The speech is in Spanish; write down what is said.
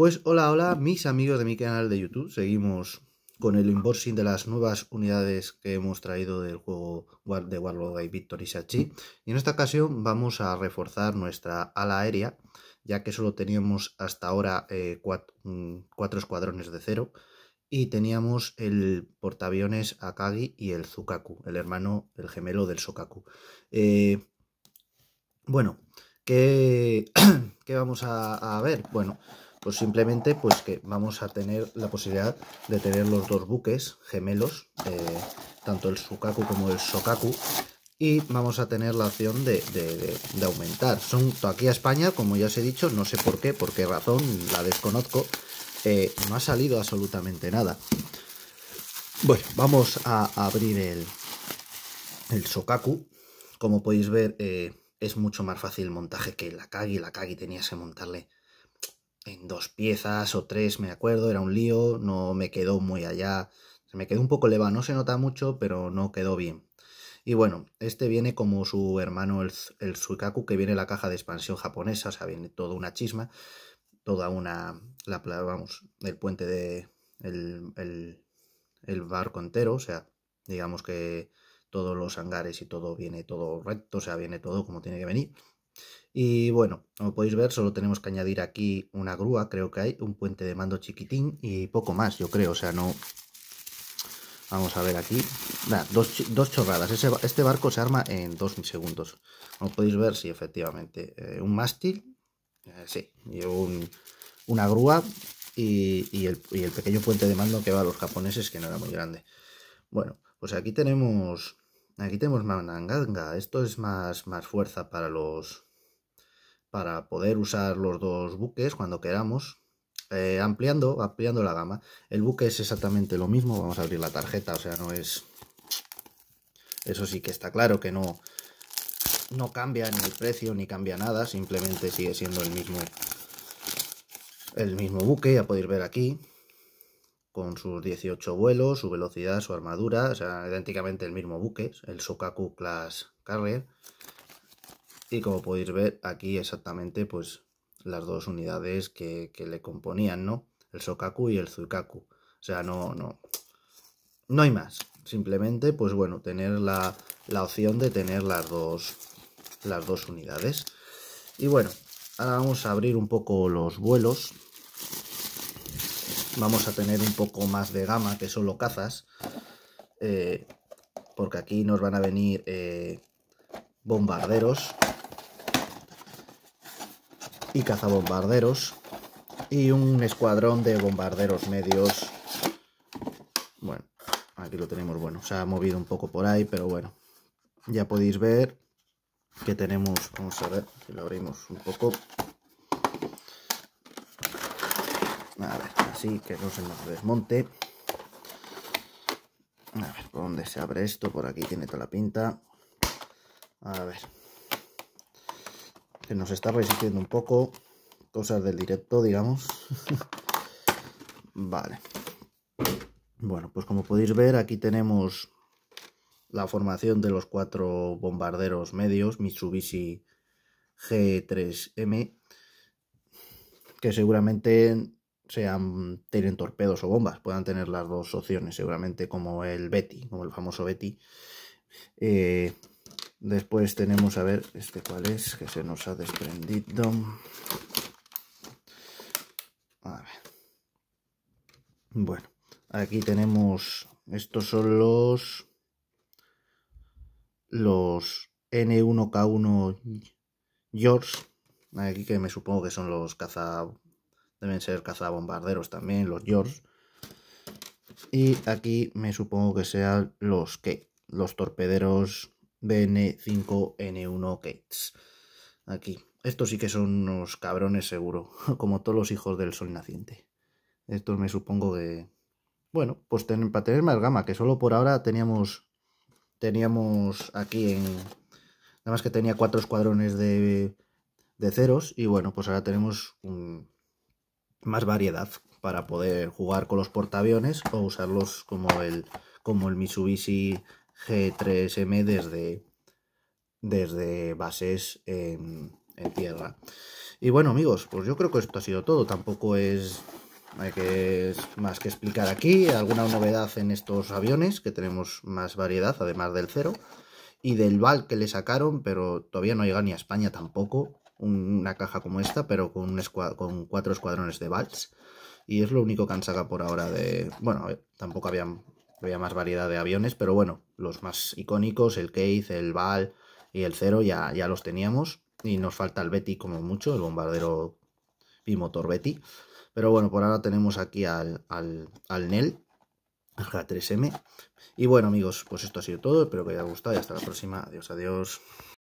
Pues hola, hola, mis amigos de mi canal de YouTube. Seguimos con el unboxing de las nuevas unidades que hemos traído del juego de Warlord y Victory Sachi. Y en esta ocasión vamos a reforzar nuestra ala aérea, ya que solo teníamos hasta ahora eh, mm, cuatro, escuadrones de cero y teníamos el portaaviones Akagi y el Zukaku, el hermano, el gemelo del Sokaku. Eh, bueno, ¿qué, vamos a, ver? Bueno, pues simplemente pues que vamos a tener la posibilidad de tener los dos buques gemelos, tanto el Sukaku como el Sokaku, y vamos a tener la opción de, aumentar. Son aquí a España, como ya os he dicho, no sé por qué, por qué razón, la desconozco, eh, no ha salido absolutamente nada. Bueno, vamos a abrir el, Sokaku. Como podéis ver, eh, es mucho más fácil el montaje que la Kagi. La Kagi tenías que montarle en dos piezas o tres, me acuerdo, era un lío, no me quedó muy allá, se me quedó un poco elevado, no se nota mucho, pero no quedó bien. Y bueno, este viene como su hermano el, Suikaku, que viene la caja de expansión japonesa, o sea, viene toda una chisma, toda una, la, vamos, el puente de, el, el, el barco entero, o sea, digamos que todos los hangares y todo viene todo recto, o sea, viene todo como tiene que venir. Y bueno, como podéis ver, solo tenemos que añadir aquí una grúa, creo que hay, un puente de mando chiquitín y poco más, yo creo. O sea, no... Vamos a ver aquí. dos, chorradas. este barco se arma en dos segundos. Como podéis ver, sí, efectivamente. Eh, un mástil, eh, sí, y una grúa y, el, pequeño puente de mando que va a los japoneses, que no era muy grande. Bueno, pues aquí tenemos... Aquí tenemos mananganga. Esto es más, más fuerza para los, para poder usar los dos buques cuando queramos, eh, ampliando, ampliando la gama. El buque es exactamente lo mismo, vamos a abrir la tarjeta, o sea, no es... Eso sí que está claro que no, no cambia ni el precio ni cambia nada, simplemente sigue siendo el mismo, el mismo buque, ya podéis ver aquí, con sus 18 vuelos, su velocidad, su armadura, o sea, idénticamente el mismo buque, el Sokaku Class Carrier y como podéis ver aquí exactamente pues las dos unidades que, le componían, ¿no? El Sokaku y el Zuikaku. O sea, no, no, no hay más. Simplemente, pues bueno, tener la, opción de tener las dos, las dos unidades. Y bueno, ahora vamos a abrir un poco los vuelos. Vamos a tener un poco más de gama que solo cazas. Eh, porque aquí nos van a venir eh, bombarderos y cazabombarderos y un escuadrón de bombarderos medios. Bueno, aquí lo tenemos, bueno, se ha movido un poco por ahí, pero bueno, ya podéis ver que tenemos, vamos a ver si lo abrimos un poco. así que no se nos desmonte. A ver, ¿por dónde se abre esto? Por aquí tiene toda la pinta. A ver que nos está resistiendo un poco. Cosas del directo, digamos. vale. Bueno, pues como podéis ver, aquí tenemos la formación de los cuatro bombarderos medios Mitsubishi G3M, que seguramente sean, tienen torpedos o bombas, puedan tener las dos opciones, seguramente como el Betty, como el famoso Betty. Eh, Después tenemos, a ver, este cuál es, que se nos ha desprendido. Bueno, aquí tenemos, estos son los, los N1K1 George, aquí que me supongo que son los caza, deben ser cazabombarderos también, los George. Y aquí me supongo que sean los que, los torpederos BN5N1 Gates. Aquí. Estos sí que son unos cabrones seguro, como todos los hijos del sol naciente. Estos me supongo que... Bueno, pues para tener más gama, que solo por ahora teníamos teníamos aquí en... Nada más que tenía cuatro escuadrones de, de ceros y bueno, pues ahora tenemos un... más variedad para poder jugar con los portaaviones o usarlos como el, como el Mitsubishi G3M desde, desde bases en, tierra. Y bueno amigos, pues yo creo que esto ha sido todo, tampoco es hay que más que explicar aquí alguna novedad en estos aviones que tenemos más variedad además del cero y del val que le sacaron pero todavía no llega ni a España tampoco una caja como esta pero con, un con cuatro escuadrones de vals y es lo único que han sacado por ahora de bueno tampoco habían había más variedad de aviones, pero bueno, los más icónicos, el Keith, el Val y el Cero, ya, ya los teníamos. Y nos falta el Betty como mucho, el bombardero motor Betty. Pero bueno, por ahora tenemos aquí al, al, al NEL, al h 3 m Y bueno, amigos, pues esto ha sido todo. Espero que os haya gustado y hasta la próxima. Adiós, adiós.